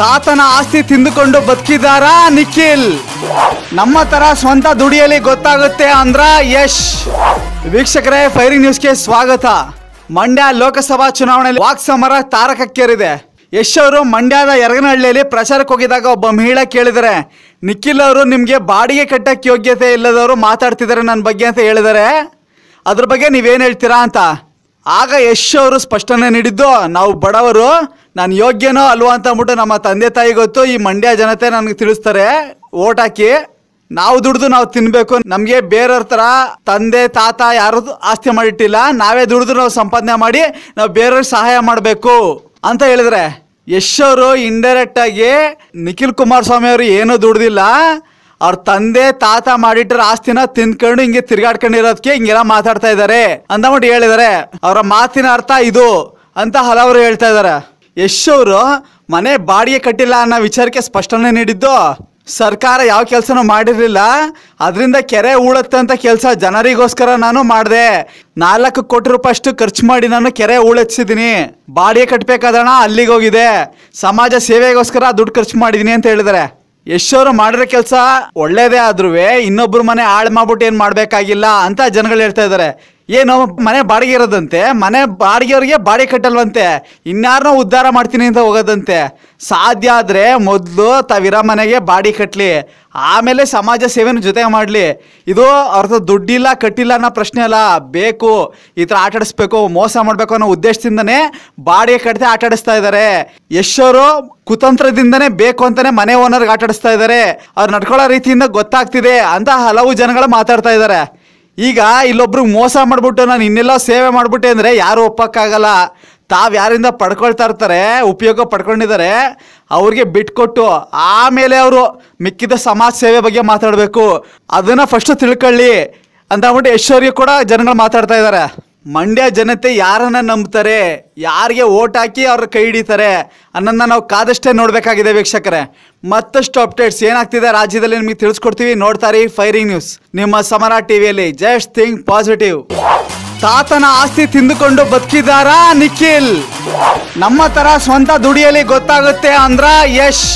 ತಾತನ ಆಸ್ತಿ ತಿಂದುಕೊಂಡು ಬದುಕಿದಾರಾ ನಿಖಿಲ್ ನಮ್ಮ ತರ ಸ್ವಂತ ದುಡಿಯಲ್ಲಿ ಗೊತ್ತಾಗುತ್ತೆ ಅಂದ್ರ ಯಶ್ ವೀಕ್ಷಕರೇ ಫೈರಿಂಗ್ ನ್ಯೂಸ್ಗೆ ಸ್ವಾಗತ ಮಂಡ್ಯ ಲೋಕಸಭಾ ಚುನಾವಣೆಯಲ್ಲಿ ವಾಕ್ಸಮರ ತಾರಕಕ್ಕೇರಿದೆ ಯಶ್ ಅವರು ಮಂಡ್ಯದ ಎರಗನಹಳ್ಳಿಯಲ್ಲಿ ಪ್ರಚಾರಕ್ಕೆ ಹೋಗಿದಾಗ ಒಬ್ಬ ಮಹಿಳೆ ಕೇಳಿದರೆ ನಿಖಿಲ್ ಅವರು ನಿಮಗೆ ಬಾಡಿಗೆ ಕಟ್ಟಕ್ಕೆ ಯೋಗ್ಯತೆ ಇಲ್ಲದವರು ಮಾತಾಡ್ತಿದ್ದಾರೆ ನನ್ನ ಬಗ್ಗೆ ಅಂತ ಹೇಳಿದರೆ ಅದ್ರ ಬಗ್ಗೆ ನೀವೇನು ಹೇಳ್ತೀರಾ ಅಂತ ಆಗ ಯಶ್ ಅವರು ಸ್ಪಷ್ಟನೆ ನೀಡಿದ್ದು ನಾವು ಬಡವರು ನಾನು ಯೋಗ್ಯನೋ ಅಲ್ವಾ ಅಂತ ಅಂದ್ಬಿಟ್ಟು ನಮ್ಮ ತಂದೆ ತಾಯಿ ಗೊತ್ತು ಈ ಮಂಡ್ಯ ಜನತೆ ನನಗೆ ತಿಳಿಸ್ತಾರೆ ಓಟ್ ಹಾಕಿ ನಾವು ದುಡ್ದು ನಾವು ತಿನ್ಬೇಕು ನಮಗೆ ಬೇರೆಯವ್ರ ಥರ ತಂದೆ ತಾತ ಯಾರು ಆಸ್ತಿ ಮಾಡಿಟ್ಟಿಲ್ಲ ನಾವೇ ದುಡಿದು ನಾವು ಸಂಪಾದನೆ ಮಾಡಿ ನಾವು ಬೇರೆಯವ್ರಿಗೆ ಸಹಾಯ ಮಾಡಬೇಕು ಅಂತ ಹೇಳಿದ್ರೆ ಯಶ್ ಅವರು ಇಂಡೈರೆಕ್ಟ್ ಆಗಿ ನಿಖಿಲ್ ಕುಮಾರಸ್ವಾಮಿ ಅವರು ಏನೂ ದುಡ್ದಿಲ್ಲ ಅವ್ರ ತಂದೆ ತಾತ ಮಾಡಿಟ್ಟಿರೋ ಆಸ್ತಿನ ತಿನ್ಕೊಂಡು ಹಿಂಗೆ ತಿರ್ಗಾಡ್ಕೊಂಡಿರೋದಕ್ಕೆ ಹಿಂಗೆಲ್ಲ ಮಾತಾಡ್ತಾ ಇದ್ದಾರೆ ಅಂದಮಟ್ಟು ಹೇಳಿದಾರೆ ಹೇಳಿದ್ದಾರೆ ಅವರ ಮಾತಿನ ಅರ್ಥ ಇದು ಅಂತ ಹಲವರು ಹೇಳ್ತಾ ಇದ್ದಾರೆ ಯಶ್ ಅವರು ಮನೆ ಬಾಡಿಗೆ ಕಟ್ಟಿಲ್ಲ ಅನ್ನೋ ವಿಚಾರಕ್ಕೆ ಸ್ಪಷ್ಟನೆ ನೀಡಿದ್ದು ಸರ್ಕಾರ ಯಾವ ಕೆಲಸನೂ ಮಾಡಿರಲಿಲ್ಲ ಅದರಿಂದ ಕೆರೆ ಉಳುತ್ತೆ ಅಂತ ಕೆಲಸ ಜನರಿಗೋಸ್ಕರ ನಾನು ಮಾಡಿದೆ ನಾಲ್ಕು ಕೋಟಿ ರೂಪಾಯಿ ಅಷ್ಟು ಖರ್ಚು ಮಾಡಿ ನಾನು ಕೆರೆ ಉಳಿಸಿದ್ದೀನಿ ಬಾಡಿಗೆ ಕಟ್ಟಬೇಕಾದಣ ಅಲ್ಲಿಗೆ ಹೋಗಿದೆ ಸಮಾಜ ಸೇವೆಗೋಸ್ಕರ ದುಡ್ಡು ಖರ್ಚು ಮಾಡಿದ್ದೀನಿ ಅಂತ ಹೇಳಿದಾರೆ ಎಷ್ಟೋರು ಮಾಡಿರೋ ಕೆಲಸ ಒಳ್ಳೇದೇ ಆದ್ರೂ ಇನ್ನೊಬ್ರು ಮನೆ ಹಾಳು ಮಾಡ್ಬಿಟ್ಟು ಏನು ಮಾಡಬೇಕಾಗಿಲ್ಲ ಅಂತ ಜನಗಳು ಹೇಳ್ತಾ ಇದ್ದಾರೆ ಏನು ಮನೆ ಬಾಡಿಗೆ ಇರೋದಂತೆ ಮನೆ ಬಾಡಿಗೆಯವ್ರಿಗೆ ಬಾಡಿಗೆ ಕಟ್ಟಲ್ವಂತೆ ಇನ್ಯಾರನ್ನೋ ಉದ್ಧಾರ ಮಾಡ್ತೀನಿ ಅಂತ ಹೋಗೋದಂತೆ ಸಾಧ್ಯ ಆದರೆ ಮೊದಲು ತವಿರೋ ಮನೆಗೆ ಬಾಡಿ ಕಟ್ಟಲಿ ಆಮೇಲೆ ಸಮಾಜ ಸೇವೆನ ಜೊತೆ ಮಾಡಲಿ ಇದು ಅವ್ರದ್ದು ದುಡ್ಡಿಲ್ಲ ಕಟ್ಟಿಲ್ಲ ಅನ್ನೋ ಪ್ರಶ್ನೆ ಅಲ್ಲ ಬೇಕು ಈ ಥರ ಆಟಾಡಿಸ್ಬೇಕು ಮೋಸ ಮಾಡಬೇಕು ಅನ್ನೋ ಉದ್ದೇಶದಿಂದನೇ ಬಾಡಿಗೆ ಕಟ್ಟದೆ ಆಟಾಡಿಸ್ತಾ ಇದ್ದಾರೆ ಎಷ್ಟೋರು ಕುತಂತ್ರದಿಂದನೇ ಬೇಕು ಅಂತಾನೆ ಮನೆ ಓನರ್ಗೆ ಆಟಾಡಿಸ್ತಾ ಇದ್ದಾರೆ ಅವ್ರು ನಡ್ಕೊಳ್ಳೋ ರೀತಿಯಿಂದ ಗೊತ್ತಾಗ್ತಿದೆ ಅಂತ ಹಲವು ಜನಗಳು ಮಾತಾಡ್ತಾ ಇದ್ದಾರೆ ಈಗ ಇಲ್ಲೊಬ್ರಿಗೆ ಮೋಸ ಮಾಡಿಬಿಟ್ಟು ನಾನು ಇನ್ನೆಲ್ಲ ಸೇವೆ ಮಾಡಿಬಿಟ್ಟೆ ಅಂದರೆ ಯಾರು ಒಪ್ಪಕ್ಕಾಗಲ್ಲ ತಾವು ಯಾರಿಂದ ಪಡ್ಕೊಳ್ತಾ ಇರ್ತಾರೆ ಉಪಯೋಗ ಪಡ್ಕೊಂಡಿದ್ದಾರೆ ಅವ್ರಿಗೆ ಬಿಟ್ಕೊಟ್ಟು ಆಮೇಲೆ ಅವರು ಮಿಕ್ಕಿದ ಸಮಾಜ ಸೇವೆ ಬಗ್ಗೆ ಮಾತಾಡಬೇಕು ಅದನ್ನು ಫಸ್ಟು ತಿಳ್ಕೊಳ್ಳಿ ಅಂತ ಅಂದ್ಬಿಟ್ಟು ಯಶ್ ಕೂಡ ಜನಗಳು ಮಾತಾಡ್ತಾ ಇದ್ದಾರೆ ಮಂಡ್ಯ ಜನತೆ ಯಾರನ್ನ ನಂಬ್ತಾರೆ ಯಾರಿಗೆ ಓಟ್ ಹಾಕಿ ಅವ್ರ ಕೈ ಹಿಡಿತಾರೆ ಅನ್ನೋದನ್ನ ನಾವು ಕಾದಷ್ಟೇ ನೋಡಬೇಕಾಗಿದೆ ವೀಕ್ಷಕರೇ ಮತ್ತಷ್ಟು ಅಪ್ಡೇಟ್ಸ್ ಏನಾಗ್ತಿದೆ ರಾಜ್ಯದಲ್ಲಿ ನಿಮಗೆ ತಿಳಿಸ್ಕೊಡ್ತೀವಿ ನೋಡ್ತಾರೆ ಫೈರಿಂಗ್ ನ್ಯೂಸ್ ನಿಮ್ಮ ಸಮರ ಟಿವಿಯಲ್ಲಿ ಜಸ್ಟ್ ಥಿಂಗ್ ಪಾಸಿಟಿವ್ ತಾತನ ಆಸ್ತಿ ತಿಂದುಕೊಂಡು ಬದುಕಿದಾರ ನಿಖಿಲ್ ನಮ್ಮ ತರ ಸ್ವಂತ ದುಡಿಯಲ್ಲಿ ಗೊತ್ತಾಗುತ್ತೆ ಅಂದ್ರ ಯಶ್